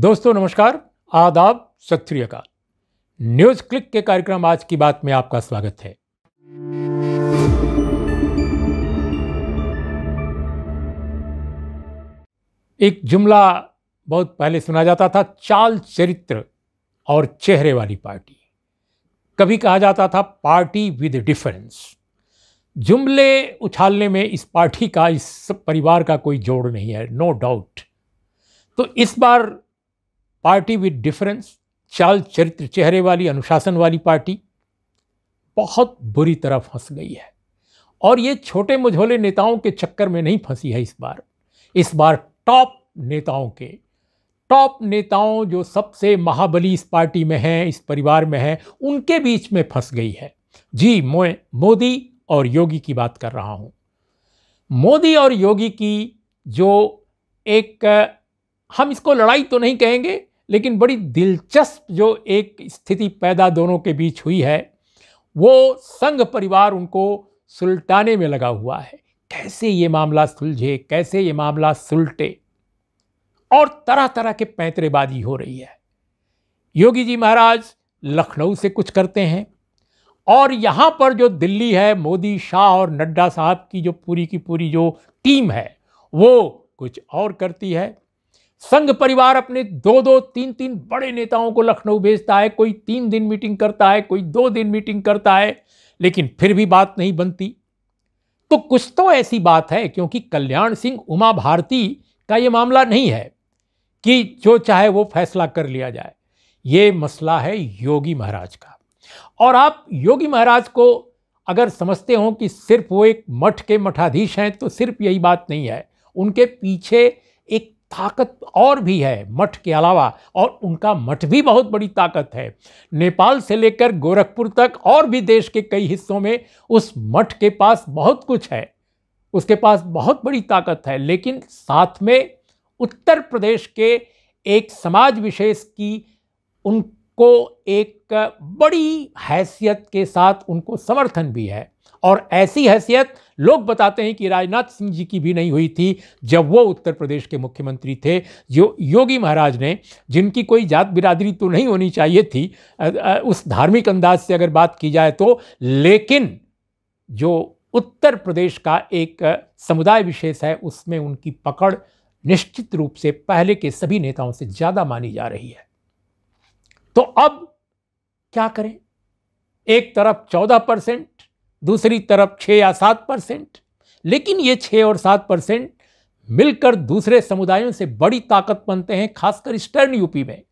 दोस्तों नमस्कार आदाब सत न्यूज क्लिक के कार्यक्रम आज की बात में आपका स्वागत है एक जुमला बहुत पहले सुना जाता था चाल चरित्र और चेहरे वाली पार्टी कभी कहा जाता था पार्टी विद डिफरेंस जुमले उछालने में इस पार्टी का इस परिवार का कोई जोड़ नहीं है नो डाउट तो इस बार पार्टी विद डिफरेंस चाल चरित्र चेहरे वाली अनुशासन वाली पार्टी बहुत बुरी तरह फंस गई है और ये छोटे मझोले नेताओं के चक्कर में नहीं फंसी है इस बार इस बार टॉप नेताओं के टॉप नेताओं जो सबसे महाबली इस पार्टी में हैं इस परिवार में हैं उनके बीच में फंस गई है जी मैं मोदी और योगी की बात कर रहा हूँ मोदी और योगी की जो एक हम इसको लड़ाई तो नहीं कहेंगे लेकिन बड़ी दिलचस्प जो एक स्थिति पैदा दोनों के बीच हुई है वो संघ परिवार उनको सुलटाने में लगा हुआ है कैसे ये मामला सुलझे कैसे ये मामला सुलटे और तरह तरह के पैंतरेबाजी हो रही है योगी जी महाराज लखनऊ से कुछ करते हैं और यहाँ पर जो दिल्ली है मोदी शाह और नड्डा साहब की जो पूरी की पूरी जो टीम है वो कुछ और करती है संघ परिवार अपने दो दो तीन तीन बड़े नेताओं को लखनऊ भेजता है कोई तीन दिन मीटिंग करता है कोई दो दिन मीटिंग करता है लेकिन फिर भी बात नहीं बनती तो कुछ तो ऐसी बात है क्योंकि कल्याण सिंह उमा भारती का ये मामला नहीं है कि जो चाहे वो फैसला कर लिया जाए ये मसला है योगी महाराज का और आप योगी महाराज को अगर समझते हो कि सिर्फ वो एक मठ के मठाधीश हैं तो सिर्फ यही बात नहीं है उनके पीछे ताकत और भी है मठ के अलावा और उनका मठ भी बहुत बड़ी ताकत है नेपाल से लेकर गोरखपुर तक और भी देश के कई हिस्सों में उस मठ के पास बहुत कुछ है उसके पास बहुत बड़ी ताकत है लेकिन साथ में उत्तर प्रदेश के एक समाज विशेष की उनको एक बड़ी हैसियत के साथ उनको समर्थन भी है और ऐसी हैसियत लोग बताते हैं कि राजनाथ सिंह जी की भी नहीं हुई थी जब वो उत्तर प्रदेश के मुख्यमंत्री थे जो योगी महाराज ने जिनकी कोई जात बिरादरी तो नहीं होनी चाहिए थी उस धार्मिक अंदाज से अगर बात की जाए तो लेकिन जो उत्तर प्रदेश का एक समुदाय विशेष है उसमें उनकी पकड़ निश्चित रूप से पहले के सभी नेताओं से ज़्यादा मानी जा रही है तो अब क्या करें एक तरफ चौदह परसेंट दूसरी तरफ छः या सात परसेंट लेकिन ये छः और सात परसेंट मिलकर दूसरे समुदायों से बड़ी ताकत बनते हैं खासकर ईस्टर्न यूपी में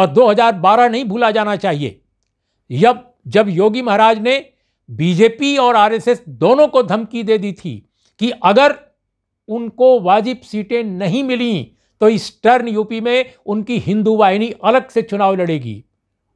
और 2012 नहीं भूला जाना चाहिए जब जब योगी महाराज ने बीजेपी और आरएसएस दोनों को धमकी दे दी थी कि अगर उनको वाजिब सीटें नहीं मिली तो ईस्टर्न यूपी में उनकी हिंदू वाहिनी अलग से चुनाव लड़ेगी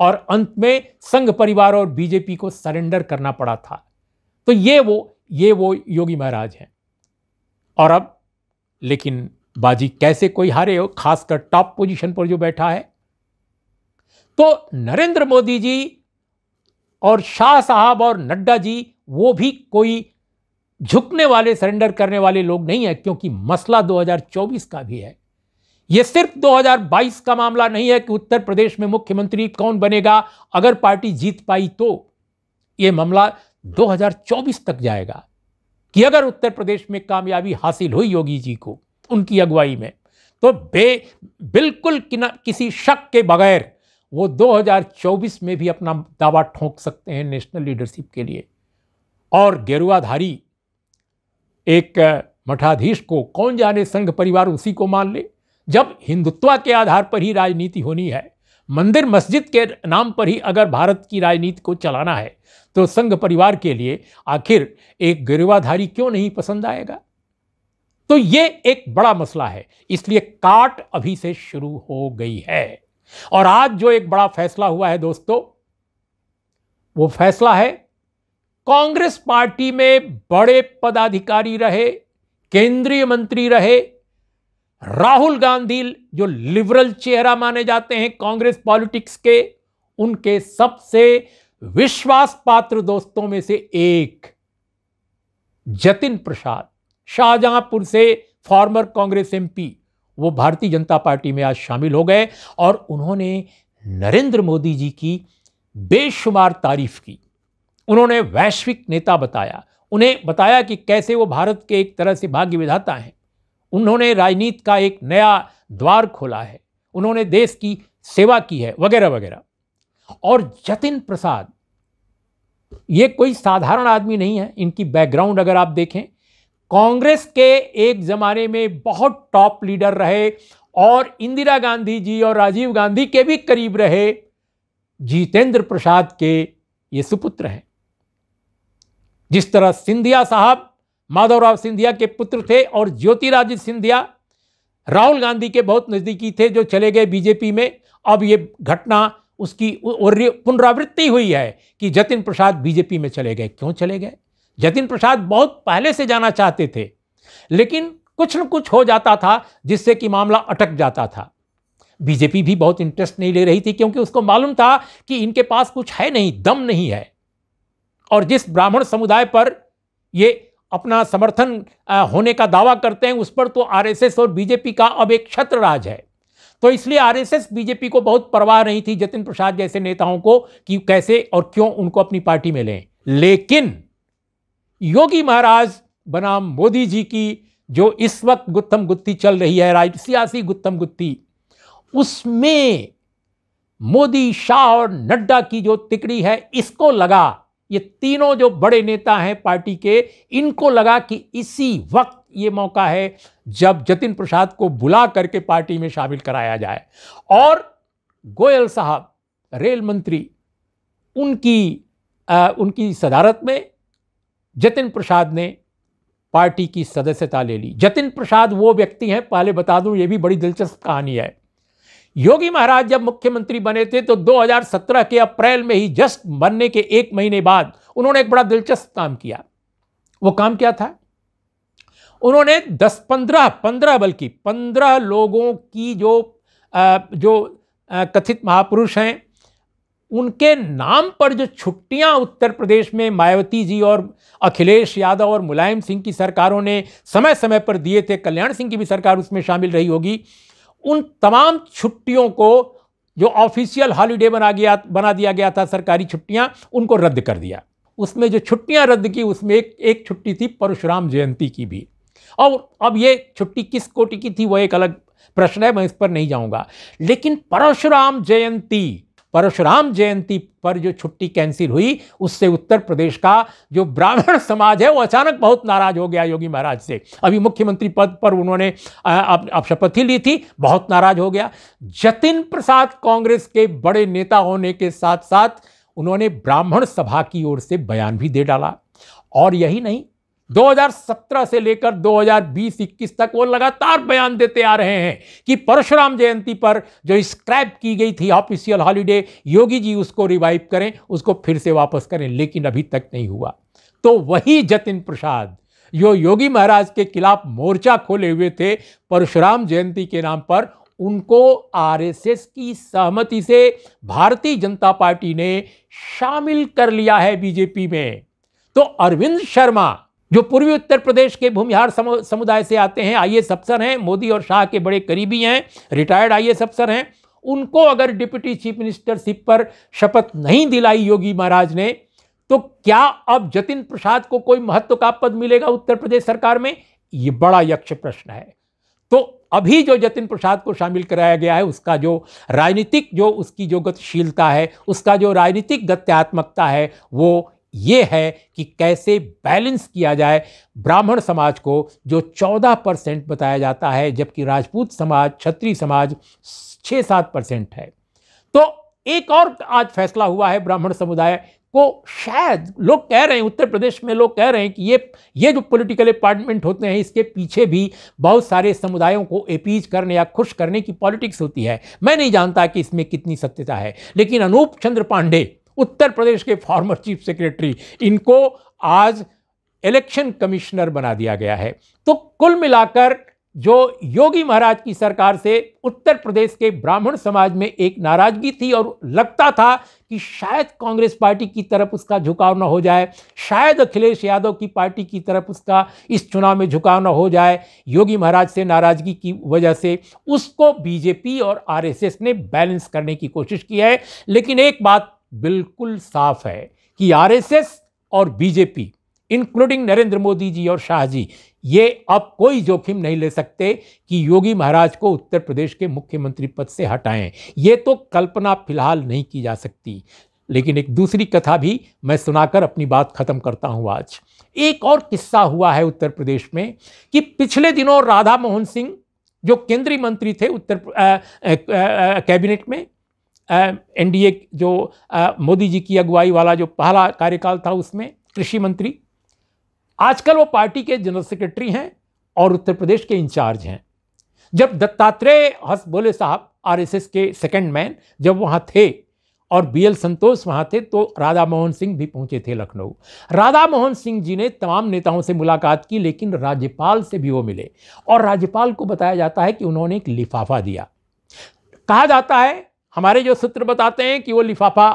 और अंत में संघ परिवार और बीजेपी को सरेंडर करना पड़ा था तो ये वो ये वो योगी महाराज हैं और अब लेकिन बाजी कैसे कोई हारे हो खासकर टॉप पोजीशन पर जो बैठा है तो नरेंद्र मोदी जी और शाह साहब और नड्डा जी वो भी कोई झुकने वाले सरेंडर करने वाले लोग नहीं है क्योंकि मसला 2024 का भी है ये सिर्फ 2022 का मामला नहीं है कि उत्तर प्रदेश में मुख्यमंत्री कौन बनेगा अगर पार्टी जीत पाई तो यह मामला 2024 तक जाएगा कि अगर उत्तर प्रदेश में कामयाबी हासिल हुई योगी जी को उनकी अगुवाई में तो बे बिल्कुल किसी शक के बगैर वो 2024 में भी अपना दावा ठोंक सकते हैं नेशनल लीडरशिप के लिए और गेरुआधारी एक मठाधीश को कौन जाने संघ परिवार उसी को मान ले जब हिंदुत्व के आधार पर ही राजनीति होनी है मंदिर मस्जिद के नाम पर ही अगर भारत की राजनीति को चलाना है तो संघ परिवार के लिए आखिर एक गिरवाधारी क्यों नहीं पसंद आएगा तो ये एक बड़ा मसला है इसलिए काट अभी से शुरू हो गई है और आज जो एक बड़ा फैसला हुआ है दोस्तों वो फैसला है कांग्रेस पार्टी में बड़े पदाधिकारी रहे केंद्रीय मंत्री रहे राहुल गांधी जो लिबरल चेहरा माने जाते हैं कांग्रेस पॉलिटिक्स के उनके सबसे विश्वास पात्र दोस्तों में से एक जतिन प्रसाद शाहजहांपुर से फॉर्मर कांग्रेस एमपी वो भारतीय जनता पार्टी में आज शामिल हो गए और उन्होंने नरेंद्र मोदी जी की बेशुमार तारीफ की उन्होंने वैश्विक नेता बताया उन्हें बताया कि कैसे वो भारत के एक तरह से भाग्य विधाता हैं उन्होंने राजनीति का एक नया द्वार खोला है उन्होंने देश की सेवा की है वगैरह वगैरह और जतिन प्रसाद ये कोई साधारण आदमी नहीं है इनकी बैकग्राउंड अगर आप देखें कांग्रेस के एक ज़माने में बहुत टॉप लीडर रहे और इंदिरा गांधी जी और राजीव गांधी के भी करीब रहे जितेंद्र प्रसाद के ये सुपुत्र हैं जिस तरह सिंधिया साहब माधवराव सिंधिया के पुत्र थे और ज्योतिरादित्य सिंधिया राहुल गांधी के बहुत नज़दीकी थे जो चले गए बीजेपी में अब ये घटना उसकी पुनरावृत्ति हुई है कि जतिन प्रसाद बीजेपी में चले गए क्यों चले गए जतिन प्रसाद बहुत पहले से जाना चाहते थे लेकिन कुछ न कुछ हो जाता था जिससे कि मामला अटक जाता था बीजेपी भी बहुत इंटरेस्ट नहीं ले रही थी क्योंकि उसको मालूम था कि इनके पास कुछ है नहीं दम नहीं है और जिस ब्राह्मण समुदाय पर ये अपना समर्थन होने का दावा करते हैं उस पर तो आरएसएस और बीजेपी का अब एक छत्र राज है तो इसलिए आरएसएस बीजेपी को बहुत परवाह नहीं थी जतिन प्रसाद जैसे नेताओं को कि कैसे और क्यों उनको अपनी पार्टी में लें लेकिन योगी महाराज बनाम मोदी जी की जो इस वक्त गुत्थम गुत्थी चल रही है राज सियासी गुत्थम गुत्थी उसमें मोदी शाह और नड्डा की जो तिकड़ी है इसको लगा ये तीनों जो बड़े नेता हैं पार्टी के इनको लगा कि इसी वक्त ये मौका है जब जतिन प्रसाद को बुला करके पार्टी में शामिल कराया जाए और गोयल साहब रेल मंत्री उनकी आ, उनकी सदारत में जतिन प्रसाद ने पार्टी की सदस्यता ले ली जतिन प्रसाद वो व्यक्ति हैं पहले बता दूं ये भी बड़ी दिलचस्प कहानी है योगी महाराज जब मुख्यमंत्री बने थे तो 2017 के अप्रैल में ही जस्ट बनने के एक महीने बाद उन्होंने एक बड़ा दिलचस्प काम किया वो काम क्या था उन्होंने 10 15 15 बल्कि 15 लोगों की जो जो कथित महापुरुष हैं उनके नाम पर जो छुट्टियां उत्तर प्रदेश में मायावती जी और अखिलेश यादव और मुलायम सिंह की सरकारों ने समय समय पर दिए थे कल्याण सिंह की भी सरकार उसमें शामिल रही होगी उन तमाम छुट्टियों को जो ऑफिशियल हॉलीडे बना गया बना दिया गया था सरकारी छुट्टियाँ उनको रद्द कर दिया उसमें जो छुट्टियाँ रद्द की उसमें एक एक छुट्टी थी परशुराम जयंती की भी और अब ये छुट्टी किस कोटि की थी वह एक अलग प्रश्न है मैं इस पर नहीं जाऊँगा लेकिन परशुराम जयंती परशुराम जयंती पर जो छुट्टी कैंसिल हुई उससे उत्तर प्रदेश का जो ब्राह्मण समाज है वो अचानक बहुत नाराज हो गया योगी महाराज से अभी मुख्यमंत्री पद पर उन्होंने आप शपथ ही ली थी बहुत नाराज हो गया जतिन प्रसाद कांग्रेस के बड़े नेता होने के साथ साथ उन्होंने ब्राह्मण सभा की ओर से बयान भी दे डाला और यही नहीं 2017 से लेकर 2020-21 तक वो लगातार बयान देते आ रहे हैं कि परशुराम जयंती पर जो स्क्रैप की गई थी ऑफिशियल हॉलीडे योगी जी उसको रिवाइव करें उसको फिर से वापस करें लेकिन अभी तक नहीं हुआ तो वही जतिन प्रसाद जो योगी महाराज के खिलाफ मोर्चा खोले हुए थे परशुराम जयंती के नाम पर उनको आरएसएस की सहमति से भारतीय जनता पार्टी ने शामिल कर लिया है बीजेपी में तो अरविंद शर्मा जो पूर्वी उत्तर प्रदेश के भूमिहार समुदाय से आते हैं आई अफसर हैं मोदी और शाह के बड़े करीबी हैं रिटायर्ड आई अफसर हैं उनको अगर डिप्टी चीफ मिनिस्टर सिप पर शपथ नहीं दिलाई योगी महाराज ने तो क्या अब जतिन प्रसाद को कोई महत्व का पद मिलेगा उत्तर प्रदेश सरकार में ये बड़ा यक्ष प्रश्न है तो अभी जो जतिन प्रसाद को शामिल कराया गया है उसका जो राजनीतिक जो उसकी जो गतिशीलता है उसका जो राजनीतिक गत्यात्मकता है वो ये है कि कैसे बैलेंस किया जाए ब्राह्मण समाज को जो 14 परसेंट बताया जाता है जबकि राजपूत समाज क्षत्रिय समाज छः सात परसेंट है तो एक और आज फैसला हुआ है ब्राह्मण समुदाय को शायद लोग कह रहे हैं उत्तर प्रदेश में लोग कह रहे हैं कि ये ये जो पॉलिटिकल अपार्टमेंट होते हैं इसके पीछे भी बहुत सारे समुदायों को एपीज करने या खुश करने की पॉलिटिक्स होती है मैं नहीं जानता कि इसमें कितनी सत्यता है लेकिन अनूप चंद्र पांडे उत्तर प्रदेश के फॉर्मर चीफ सेक्रेटरी इनको आज इलेक्शन कमिश्नर बना दिया गया है तो कुल मिलाकर जो योगी महाराज की सरकार से उत्तर प्रदेश के ब्राह्मण समाज में एक नाराजगी थी और लगता था कि शायद कांग्रेस पार्टी की तरफ उसका झुकाव न हो जाए शायद अखिलेश यादव की पार्टी की तरफ उसका इस चुनाव में झुकाव न हो जाए योगी महाराज से नाराजगी की वजह से उसको बीजेपी और आरएसएस ने बैलेंस करने की कोशिश की है लेकिन एक बात बिल्कुल साफ है कि आरएसएस और बीजेपी इंक्लूडिंग नरेंद्र मोदी जी और शाह जी ये अब कोई जोखिम नहीं ले सकते कि योगी महाराज को उत्तर प्रदेश के मुख्यमंत्री पद से हटाएं ये तो कल्पना फिलहाल नहीं की जा सकती लेकिन एक दूसरी कथा भी मैं सुनाकर अपनी बात खत्म करता हूं आज एक और किस्सा हुआ है उत्तर प्रदेश में कि पिछले दिनों राधा मोहन सिंह जो केंद्रीय मंत्री थे उत्तर कैबिनेट में एनडीए जो मोदी जी की अगुवाई वाला जो पहला कार्यकाल था उसमें कृषि मंत्री आजकल वो पार्टी के जनरल सेक्रेटरी हैं और उत्तर प्रदेश के इंचार्ज हैं जब दत्तात्रेय हसबोले साहब आरएसएस के सेकंड मैन जब वहाँ थे और बी एल संतोष वहाँ थे तो राधा मोहन सिंह भी पहुँचे थे लखनऊ राधा मोहन सिंह जी ने तमाम नेताओं से मुलाकात की लेकिन राज्यपाल से भी वो मिले और राज्यपाल को बताया जाता है कि उन्होंने एक लिफाफा दिया कहा जाता है हमारे जो सूत्र बताते हैं कि वो लिफाफा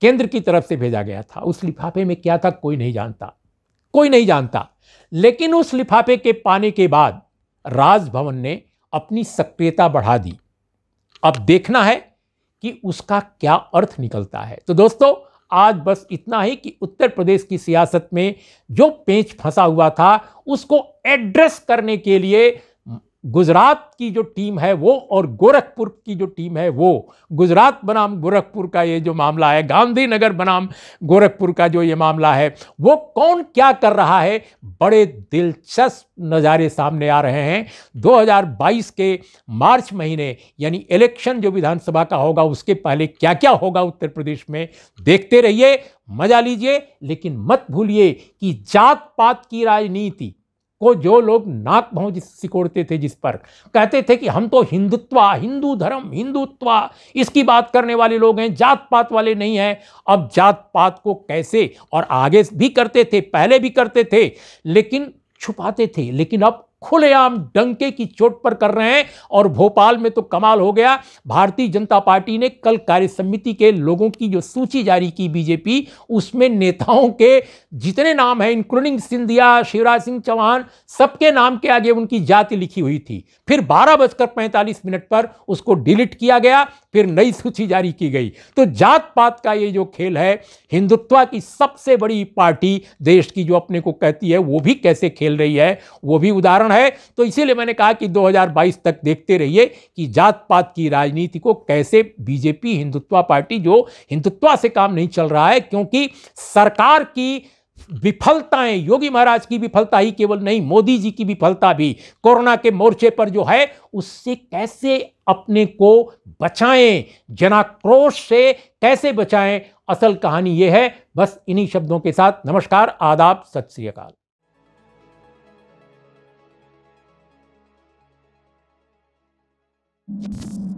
केंद्र की तरफ से भेजा गया था उस लिफाफे में क्या था कोई नहीं जानता कोई नहीं जानता लेकिन उस लिफाफे के पाने के बाद राजभवन ने अपनी सक्रियता बढ़ा दी अब देखना है कि उसका क्या अर्थ निकलता है तो दोस्तों आज बस इतना ही कि उत्तर प्रदेश की सियासत में जो पेंच फंसा हुआ था उसको एड्रेस करने के लिए गुजरात की जो टीम है वो और गोरखपुर की जो टीम है वो गुजरात बनाम गोरखपुर का ये जो मामला है गांधीनगर बनाम गोरखपुर का जो ये मामला है वो कौन क्या कर रहा है बड़े दिलचस्प नज़ारे सामने आ रहे हैं 2022 के मार्च महीने यानी इलेक्शन जो विधानसभा का होगा उसके पहले क्या क्या होगा उत्तर प्रदेश में देखते रहिए मजा लीजिए लेकिन मत भूलिए कि जात पात की राजनीति को जो लोग नाक भाव जिस सिकोड़ते थे जिस पर कहते थे कि हम तो हिंदुत्व हिंदू धर्म हिंदुत्व इसकी बात करने वाले लोग हैं जात पात वाले नहीं हैं अब जात पात को कैसे और आगे भी करते थे पहले भी करते थे लेकिन छुपाते थे लेकिन अब खुलेआम डंके की चोट पर कर रहे हैं और भोपाल में तो कमाल हो गया भारतीय जनता पार्टी ने कल कार्य समिति के लोगों की जो सूची जारी की बीजेपी उसमें नेताओं के जितने नाम हैं इंक्लूडिंग सिंधिया शिवराज सिंह चौहान सबके नाम के आगे उनकी जाति लिखी हुई थी फिर बारह बजकर पैंतालीस मिनट पर उसको डिलीट किया गया फिर नई सूची जारी की गई तो जात पात का ये जो खेल है हिंदुत्व की सबसे बड़ी पार्टी देश की जो अपने को कहती है वो भी कैसे खेल रही है वो भी उदाहरण है तो इसीलिए मैंने कहा कि 2022 तक देखते रहिए कि जात पात की राजनीति को कैसे बीजेपी हिंदुत्व पार्टी जो हिंदुत्व से काम नहीं चल रहा है क्योंकि सरकार की विफलताएं योगी महाराज की विफलता ही केवल नहीं मोदी जी की विफलता भी, कोरोना के मोर्चे पर जो है उससे कैसे अपने को बचाएं जनाक्रोश से कैसे बचाएं असल कहानी यह है बस इन्हीं शब्दों के साथ नमस्कार आदाब सत श्रीकाल you.